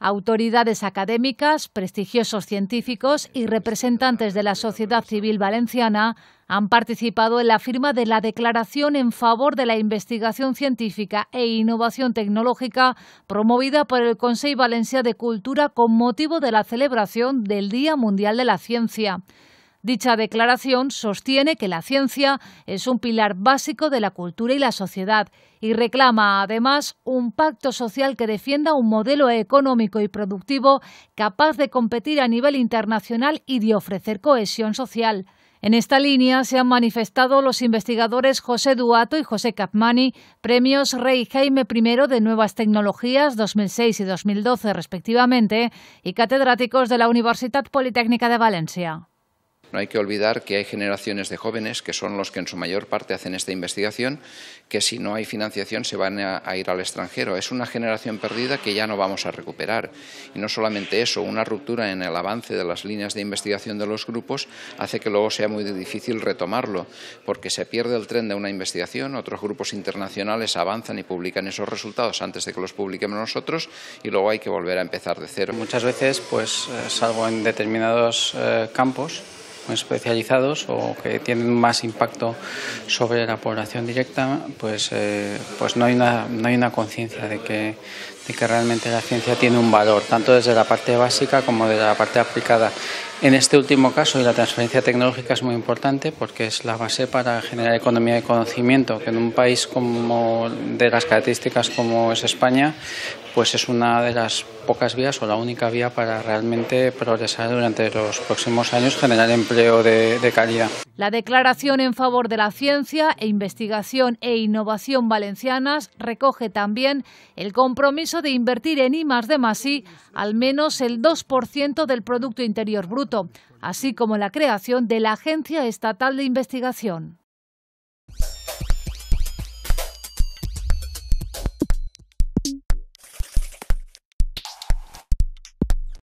Autoridades académicas, prestigiosos científicos y representantes de la sociedad civil valenciana han participado en la firma de la Declaración en favor de la investigación científica e innovación tecnológica promovida por el Consejo Valencia de Cultura con motivo de la celebración del Día Mundial de la Ciencia. Dicha declaración sostiene que la ciencia es un pilar básico de la cultura y la sociedad y reclama además un pacto social que defienda un modelo económico y productivo capaz de competir a nivel internacional y de ofrecer cohesión social. En esta línea se han manifestado los investigadores José Duato y José Capmani, premios Rey Jaime I de Nuevas Tecnologías 2006 y 2012 respectivamente, y catedráticos de la Universidad Politécnica de Valencia. No hay que olvidar que hay generaciones de jóvenes que son los que en su mayor parte hacen esta investigación, que si no hay financiación se van a, ir al extranjero. Es una generación perdida que ya no vamos a recuperar. Y no solamente eso, una ruptura en el avance de las líneas de investigación de los grupos hace que luego sea muy difícil retomarlo, porque se pierde el tren de una investigación, otros grupos internacionales avanzan y publican esos resultados antes de que los publiquemos nosotros y luego hay que volver a empezar de cero. Muchas veces, pues, eh, salvo en determinados eh, campos, especializados o que tienen más impacto sobre la población directa, pues, eh, pues no hay una, no hay una conciencia de que, de que realmente la ciencia tiene un valor, tanto desde la parte básica como desde la parte aplicada. En este último caso, la transferencia tecnológica es muy importante porque es la base para generar economía de conocimiento, que en un país como de las características como es España, pues es una de las pocas vías o la única vía para realmente progresar durante los próximos años, generar empleo de, calidad. La declaración en favor de la ciencia e investigación e innovación valencianas recoge también el compromiso de invertir en I+D+I al menos el 2% del Producto Interior Bruto así como la creación de la Agencia Estatal de Investigación.